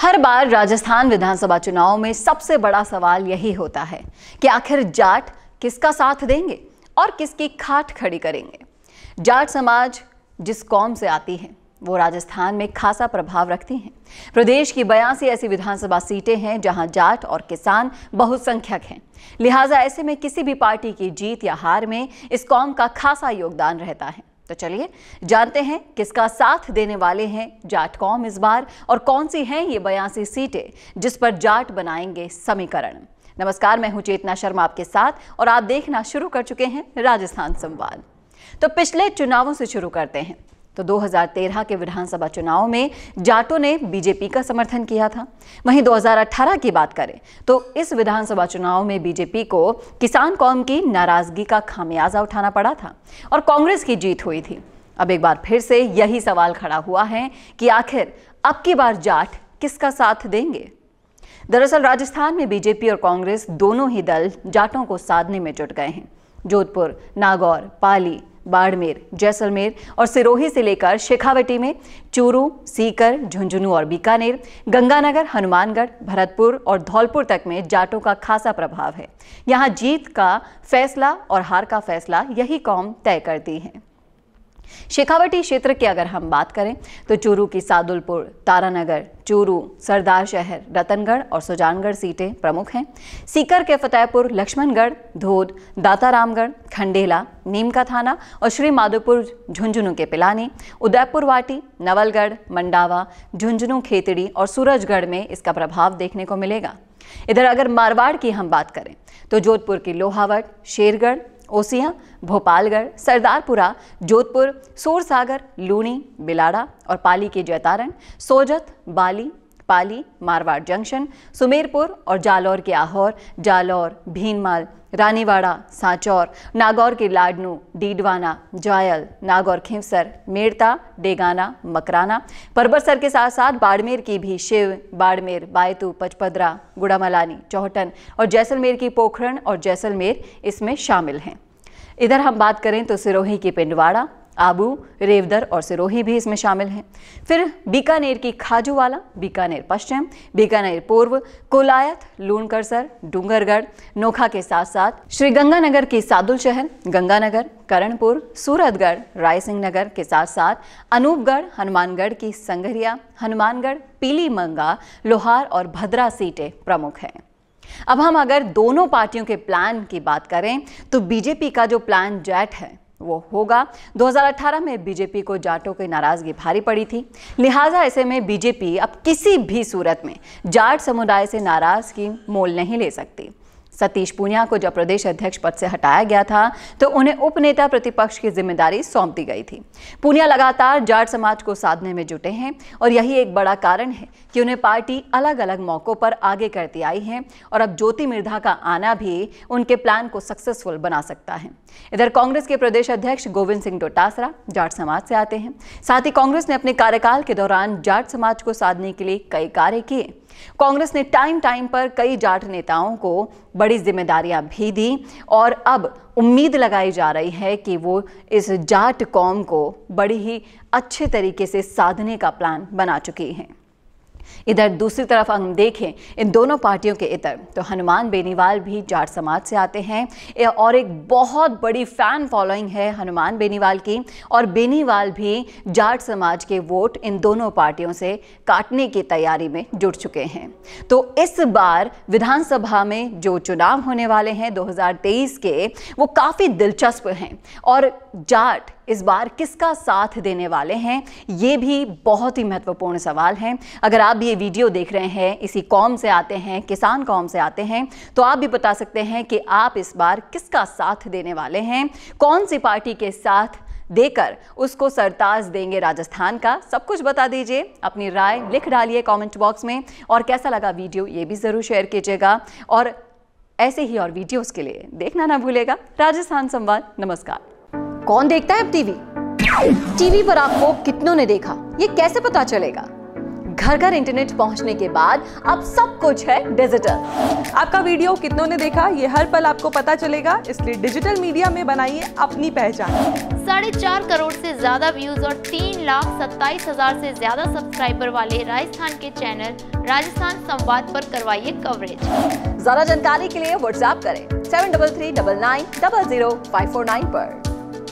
हर बार राजस्थान विधानसभा चुनाव में सबसे बड़ा सवाल यही होता है कि आखिर जाट किसका साथ देंगे और किसकी खाट खड़ी करेंगे जाट समाज जिस कौम से आती है वो राजस्थान में खासा प्रभाव रखती हैं प्रदेश की बयासी ऐसी विधानसभा सीटें हैं जहां जाट और किसान बहुसंख्यक हैं लिहाजा ऐसे में किसी भी पार्टी की जीत या हार में इस कौम का खासा योगदान रहता है तो चलिए जानते हैं किसका साथ देने वाले हैं जाट कौम इस बार और कौन सी हैं ये बयासी सीटें जिस पर जाट बनाएंगे समीकरण नमस्कार मैं हूं चेतना शर्मा आपके साथ और आप देखना शुरू कर चुके हैं राजस्थान संवाद तो पिछले चुनावों से शुरू करते हैं तो 2013 के विधानसभा चुनाव में जाटो ने बीजेपी का समर्थन किया था वहीं 2018 की बात करें तो इस विधानसभा चुनाव में बीजेपी को किसान कौम की नाराजगी का खामियाजा उठाना पड़ा था और कांग्रेस की जीत हुई थी अब एक बार फिर से यही सवाल खड़ा हुआ है कि आखिर अब की बार जाट किसका साथ देंगे दरअसल राजस्थान में बीजेपी और कांग्रेस दोनों ही दल जाटों को साधने में जुट गए हैं जोधपुर नागौर पाली बाड़मेर जैसलमेर और सिरोही से लेकर शेखावटी में चूरू सीकर झुंझुनू और बीकानेर गंगानगर हनुमानगढ़ भरतपुर और धौलपुर तक में जाटों का खासा प्रभाव है यहाँ जीत का फैसला और हार का फैसला यही कौम तय करती है शेखावटी क्षेत्र की अगर हम बात करें तो चूरू की सादुलपुर तारानगर चूरू सरदार शहर रतनगढ़ और सुजानगढ़ सीटें प्रमुख हैं सीकर के फतेहपुर लक्ष्मणगढ़ धोद दातारामगढ़ खंडेला नीम का थाना और श्री माधोपुर झुंझुनू के पिलानी उदयपुर वाटी नवलगढ़ मंडावा झुंझुनू खेतड़ी और सूरजगढ़ में इसका प्रभाव देखने को मिलेगा इधर अगर मारवाड़ की हम बात करें तो जोधपुर की लोहावट शेरगढ़ ओसिया भोपालगढ़ सरदारपुरा जोधपुर सोरसागर लूनी बिलाड़ा और पाली के जैतारण सोजत बाली पाली मारवाड़ जंक्शन सुमेरपुर और जालौर के आहोर जालौर भीनमाल रानीवाड़ा सांचौर नागौर के लाडनू डीडवाना जायल नागौर खिमसर मेड़ता डेगाना मकराना परबरसर के साथ साथ बाड़मेर की भी शिव बाड़मेर बायतू पचपदरा गुड़ामलानी चौहटन और जैसलमेर की पोखरण और जैसलमेर इसमें शामिल हैं इधर हम बात करें तो सिरोही के पिंडवाड़ा आबू रेवदर और सिरोही भी इसमें शामिल हैं फिर बीकानेर की खाजूवाला बीकानेर पश्चिम बीकानेर पूर्व कोलायत लूणकरसर डूंगरगढ़ नोखा के साथ साथ श्रीगंगानगर की सादुल शहर गंगानगर करणपुर सूरतगढ़ रायसिंह नगर के साथ साथ अनूपगढ़ हनुमानगढ़ की संगरिया हनुमानगढ़ पीलीमंगा लोहार और भद्रा सीटें प्रमुख हैं अब हम अगर दोनों पार्टियों के प्लान की बात करें तो बीजेपी का जो प्लान जैट है वो होगा 2018 में बीजेपी को जाटों की नाराजगी भारी पड़ी थी लिहाजा ऐसे में बीजेपी अब किसी भी सूरत में जाट समुदाय से नाराज की मोल नहीं ले सकती सतीश पूनिया को जब प्रदेश अध्यक्ष पद से हटाया गया था तो उन्हें उपनेता प्रतिपक्ष की जिम्मेदारी सौंप दी गई थी पूनिया लगातार जाट समाज को साधने में जुटे हैं और यही एक बड़ा कारण है कि उन्हें पार्टी अलग अलग मौक़ों पर आगे करती आई है और अब ज्योति मिर्धा का आना भी उनके प्लान को सक्सेसफुल बना सकता है इधर कांग्रेस के प्रदेश अध्यक्ष गोविंद सिंह डोटासरा जाट समाज से आते हैं साथ ही कांग्रेस ने अपने कार्यकाल के दौरान जाट समाज को साधने के लिए कई कार्य किए कांग्रेस ने टाइम टाइम पर कई जाट नेताओं को बड़ी जिम्मेदारियां भी दी और अब उम्मीद लगाई जा रही है कि वो इस जाट कौम को बड़ी ही अच्छे तरीके से साधने का प्लान बना चुकी हैं इधर दूसरी तरफ हम देखें इन दोनों पार्टियों के इतर तो हनुमान बेनीवाल भी जाट समाज से आते हैं और एक बहुत बड़ी फ़ैन फॉलोइंग है हनुमान बेनीवाल की और बेनीवाल भी जाट समाज के वोट इन दोनों पार्टियों से काटने की तैयारी में जुट चुके हैं तो इस बार विधानसभा में जो चुनाव होने वाले हैं 2023 के वो काफ़ी दिलचस्प हैं और जाट इस बार किसका साथ देने वाले हैं ये भी बहुत ही महत्वपूर्ण सवाल है अगर आप ये वीडियो देख रहे हैं इसी कौम से आते हैं किसान कौम से आते हैं तो आप भी बता सकते हैं कि आप इस बार किसका साथ देने वाले हैं कौन सी पार्टी के साथ देकर उसको सरताज देंगे राजस्थान का सब कुछ बता दीजिए अपनी राय लिख डालिए कमेंट बॉक्स में और कैसा लगा वीडियो ये भी ज़रूर शेयर कीजिएगा और ऐसे ही और वीडियोस के लिए देखना ना भूलेगा राजस्थान संवाद नमस्कार कौन देखता है अब टीवी टीवी पर आपको कितनों ने देखा ये कैसे पता चलेगा घर घर इंटरनेट पहुंचने के बाद अब सब कुछ है डिजिटल आपका वीडियो कितनों ने देखा ये हर पल आपको पता चलेगा इसलिए डिजिटल मीडिया में बनाइए अपनी पहचान साढ़े चार करोड़ से ज्यादा व्यूज और तीन लाख सत्ताईस हजार से ज्यादा सब्सक्राइबर वाले राजस्थान के चैनल राजस्थान संवाद पर करवाइए कवरेज ज्यादा जानकारी के लिए व्हाट्सएप करें seven double three double nine double zero five four nine आरोप